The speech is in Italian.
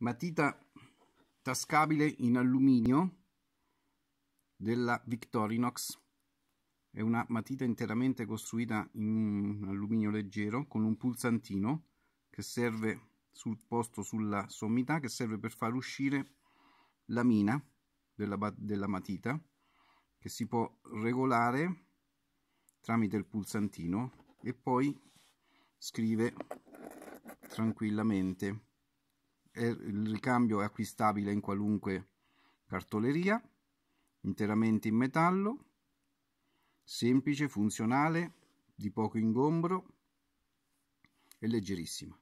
matita tascabile in alluminio della Victorinox è una matita interamente costruita in alluminio leggero con un pulsantino che serve sul posto sulla sommità che serve per far uscire la mina della, della matita che si può regolare tramite il pulsantino e poi scrive tranquillamente il ricambio è acquistabile in qualunque cartoleria, interamente in metallo, semplice, funzionale, di poco ingombro e leggerissima.